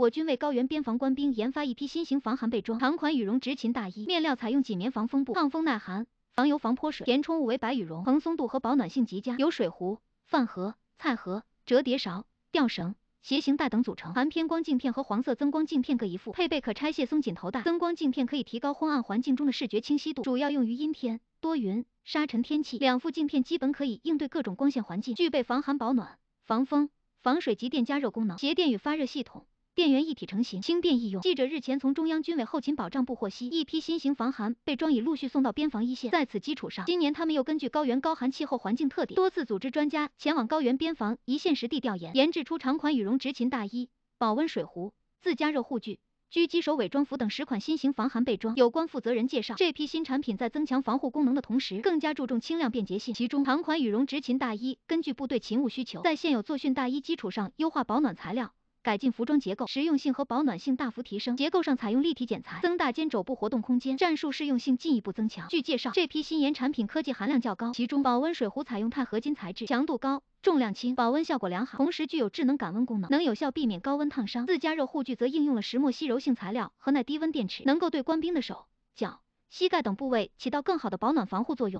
我军为高原边防官兵研发一批新型防寒备装，长款羽绒执勤大衣，面料采用锦棉防风布，抗风耐寒，防油防泼水，填充物为白羽绒，蓬松度和保暖性极佳。有水壶、饭盒、菜盒、折叠勺、吊绳、斜形带等组成。含偏光镜片和黄色增光镜片各一副，配备可拆卸松紧头带。增光镜片可以提高昏暗环境中的视觉清晰度，主要用于阴天、多云、沙尘天气。两副镜片基本可以应对各种光线环境，具备防寒保暖、防风、防水及电加热功能。鞋垫与发热系统。电源一体成型，轻便易用。记者日前从中央军委后勤保障部获悉，一批新型防寒被装已陆续送到边防一线。在此基础上，今年他们又根据高原高寒气候环境特点，多次组织专家前往高原边防一线实地调研，研制出长款羽绒执勤大衣、保温水壶、自加热护具、狙击手伪装服等十款新型防寒被装。有关负责人介绍，这批新产品在增强防护功能的同时，更加注重轻量便捷性。其中，长款羽绒执勤大衣根据部队勤务需求，在现有作训大衣基础上优化保暖材料。改进服装结构，实用性和保暖性大幅提升。结构上采用立体剪裁，增大肩肘部活动空间，战术适用性进一步增强。据介绍，这批新研产品科技含量较高，其中保温水壶采用钛合金材质，强度高、重量轻，保温效果良好，同时具有智能感温功能，能有效避免高温烫伤。自加热护具则应用了石墨烯柔性材料和耐低温电池，能够对官兵的手、脚、膝盖等部位起到更好的保暖防护作用。